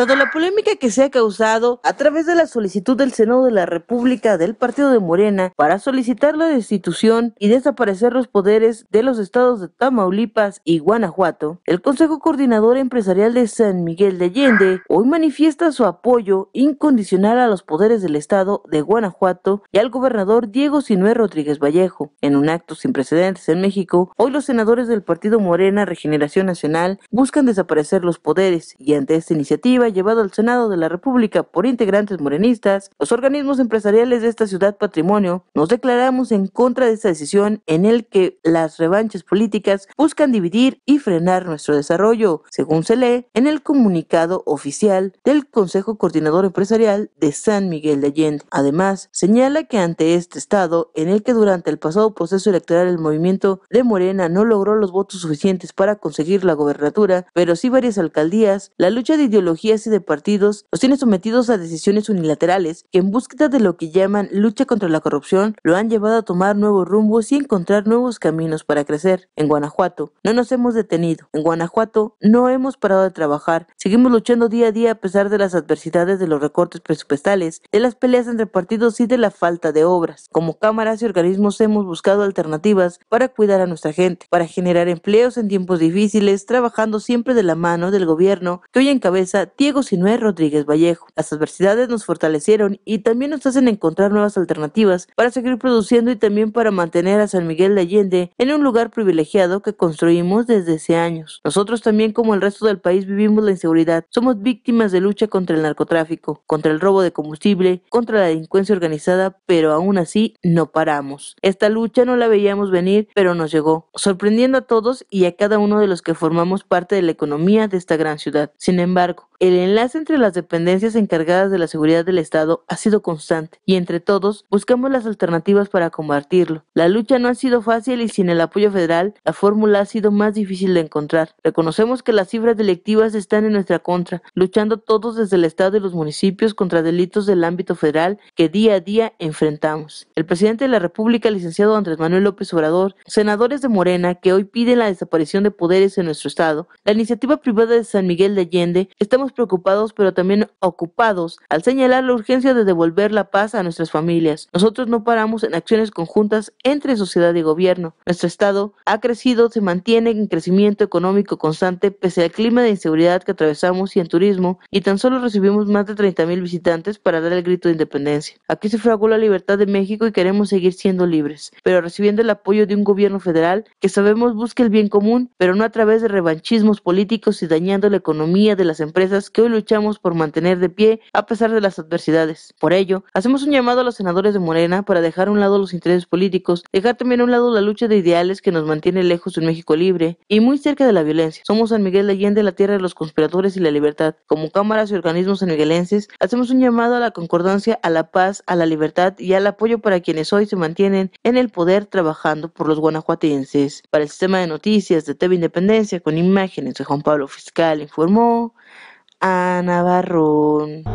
Dado la polémica que se ha causado a través de la solicitud del Senado de la República del Partido de Morena para solicitar la destitución y desaparecer los poderes de los estados de Tamaulipas y Guanajuato, el Consejo Coordinador Empresarial de San Miguel de Allende hoy manifiesta su apoyo incondicional a los poderes del estado de Guanajuato y al gobernador Diego Sinué Rodríguez Vallejo. En un acto sin precedentes en México, hoy los senadores del Partido Morena Regeneración Nacional buscan desaparecer los poderes y ante esta iniciativa llevado al Senado de la República por integrantes morenistas, los organismos empresariales de esta ciudad patrimonio nos declaramos en contra de esta decisión en el que las revanchas políticas buscan dividir y frenar nuestro desarrollo, según se lee en el comunicado oficial del Consejo Coordinador Empresarial de San Miguel de Allende. Además, señala que ante este estado en el que durante el pasado proceso electoral el movimiento de Morena no logró los votos suficientes para conseguir la gobernatura, pero sí varias alcaldías, la lucha de ideologías y de partidos los tiene sometidos a decisiones unilaterales que en búsqueda de lo que llaman lucha contra la corrupción lo han llevado a tomar nuevos rumbos y encontrar nuevos caminos para crecer. En Guanajuato no nos hemos detenido. En Guanajuato no hemos parado de trabajar. Seguimos luchando día a día a pesar de las adversidades de los recortes presupuestales, de las peleas entre partidos y de la falta de obras. Como cámaras y organismos hemos buscado alternativas para cuidar a nuestra gente, para generar empleos en tiempos difíciles, trabajando siempre de la mano del gobierno que hoy encabeza Diego Sinué Rodríguez Vallejo. Las adversidades nos fortalecieron y también nos hacen encontrar nuevas alternativas para seguir produciendo y también para mantener a San Miguel de Allende en un lugar privilegiado que construimos desde hace años. Nosotros también, como el resto del país, vivimos la inseguridad. Somos víctimas de lucha contra el narcotráfico, contra el robo de combustible, contra la delincuencia organizada, pero aún así no paramos. Esta lucha no la veíamos venir, pero nos llegó, sorprendiendo a todos y a cada uno de los que formamos parte de la economía de esta gran ciudad. Sin embargo, el enlace entre las dependencias encargadas de la seguridad del Estado ha sido constante y entre todos buscamos las alternativas para combatirlo. La lucha no ha sido fácil y sin el apoyo federal la fórmula ha sido más difícil de encontrar. Reconocemos que las cifras delictivas están en nuestra contra, luchando todos desde el Estado y los municipios contra delitos del ámbito federal que día a día enfrentamos. El presidente de la República, licenciado Andrés Manuel López Obrador, senadores de Morena que hoy piden la desaparición de poderes en nuestro Estado, la iniciativa privada de San Miguel de Allende, estamos preocupados pero también ocupados al señalar la urgencia de devolver la paz a nuestras familias. Nosotros no paramos en acciones conjuntas entre sociedad y gobierno. Nuestro Estado ha crecido, se mantiene en crecimiento económico constante pese al clima de inseguridad que atravesamos y en turismo, y tan solo recibimos más de 30.000 visitantes para dar el grito de independencia. Aquí se fraguó la libertad de México y queremos seguir siendo libres, pero recibiendo el apoyo de un gobierno federal que sabemos busca el bien común, pero no a través de revanchismos políticos y dañando la economía de las empresas que hoy luchamos por mantener de pie a pesar de las adversidades. Por ello, hacemos un llamado a los senadores de Morena para dejar a un lado los intereses políticos, dejar también a un lado la lucha de ideales que nos mantiene lejos de un México libre y muy cerca de la violencia. Somos San Miguel de Allende, la tierra de los conspiradores y la libertad. Como cámaras y organismos sanmiguelenses, hacemos un llamado a la concordancia, a la paz, a la libertad y al apoyo para quienes hoy se mantienen en el poder trabajando por los guanajuatenses. Para el sistema de noticias de TV Independencia, con imágenes de Juan Pablo Fiscal, informó Ana Barrón.